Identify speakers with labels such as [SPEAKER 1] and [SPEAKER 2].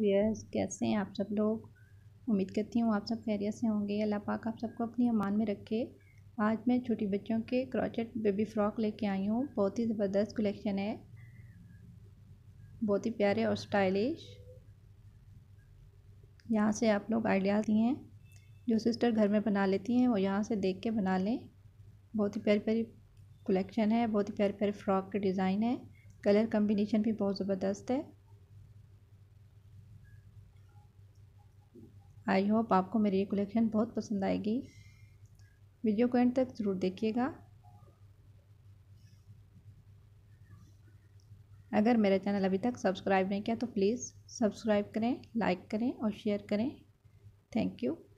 [SPEAKER 1] viewers कैसे हैं आप सब लोग उम्मीद करती हूँ आप सब खैरियत से होंगे अल्लाह पाक आप सबको अपनी अमान में रखे आज मैं छोटी बच्चों के क्रॉचेट बेबी फ़्रॉक लेके आई हूँ बहुत ही ज़बरदस्त कलेक्शन है बहुत ही प्यारे और स्टाइलिश यहाँ से आप लोग आइडियाज़ दिए हैं जो सिस्टर घर में बना लेती हैं वो यहाँ से देख के बना लें बहुत ही प्यारी प्यारी कलेक्शन है बहुत ही प्यारे प्यारे फ़्रॉक के डिज़ाइन है कलर कम्बिनेशन भी बहुत ज़बरदस्त है आई होप आपको मेरी ये कलेक्शन बहुत पसंद आएगी वीडियो को एंड तक ज़रूर देखिएगा अगर मेरा चैनल अभी तक सब्सक्राइब नहीं किया तो प्लीज़ सब्सक्राइब करें लाइक करें और शेयर करें थैंक यू